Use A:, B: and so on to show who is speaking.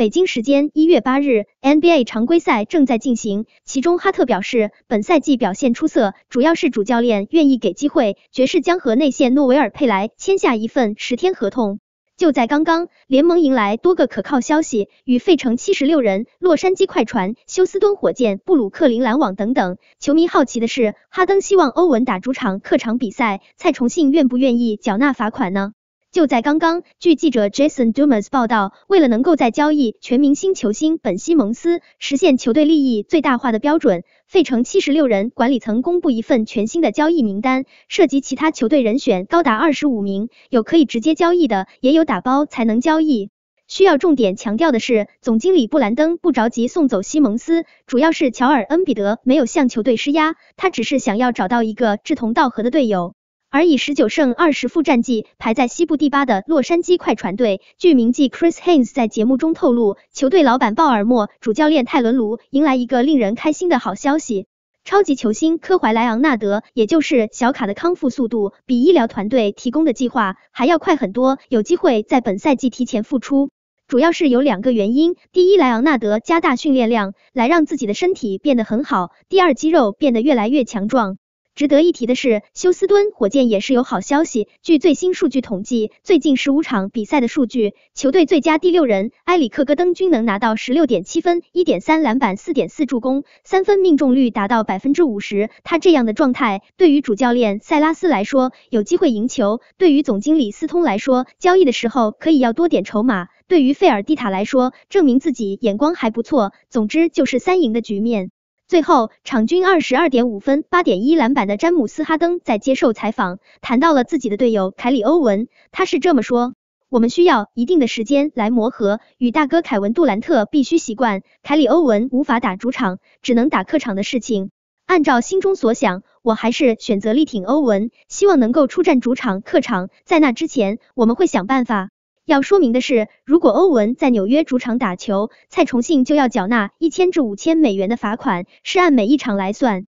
A: 北京时间一月八日，NBA 常规赛正在进行，其中哈特表示本赛季表现出色，主要是主教练愿意给机会。爵士将和内线诺维尔佩莱签下一份十天合同。就在刚刚，联盟迎来多个可靠消息，与费城七十六人、洛杉矶快船、休斯敦火箭、布鲁克林篮网等等。球迷好奇的是，哈登希望欧文打主场客场比赛，蔡崇信愿不愿意缴纳罚款呢？就在刚刚，据记者 Jason Dumas 报道，为了能够在交易全明星球星本·西蒙斯实现球队利益最大化的标准，费城七十六人管理层公布一份全新的交易名单，涉及其他球队人选高达二十五名，有可以直接交易的，也有打包才能交易。需要重点强调的是，总经理布兰登不着急送走西蒙斯，主要是乔尔·恩比德没有向球队施压，他只是想要找到一个志同道合的队友。而以十九胜二十负战绩排在西部第八的洛杉矶快船队，据名记 Chris Haynes 在节目中透露，球队老板鲍尔默、主教练泰伦卢迎来一个令人开心的好消息：超级球星科怀莱昂纳德，也就是小卡的康复速度比医疗团队提供的计划还要快很多，有机会在本赛季提前复出。主要是有两个原因：第一，莱昂纳德加大训练量，来让自己的身体变得很好；第二，肌肉变得越来越强壮。值得一提的是，休斯敦火箭也是有好消息。据最新数据统计，最近十五场比赛的数据，球队最佳第六人埃里克戈登均能拿到十六点七分、一点三篮板、四点四助攻，三分命中率达到百分之五十。他这样的状态，对于主教练塞拉斯来说有机会赢球；对于总经理斯通来说，交易的时候可以要多点筹码；对于费尔蒂塔来说，证明自己眼光还不错。总之就是三赢的局面。最后，场均二十二点五分、八点一篮板的詹姆斯·哈登在接受采访谈到了自己的队友凯里·欧文，他是这么说：“我们需要一定的时间来磨合，与大哥凯文·杜兰特必须习惯凯里·欧文无法打主场，只能打客场的事情。按照心中所想，我还是选择力挺欧文，希望能够出战主场、客场。在那之前，我们会想办法。”要说明的是，如果欧文在纽约主场打球，蔡崇信就要缴纳一千至五千美元的罚款，是按每一场来算。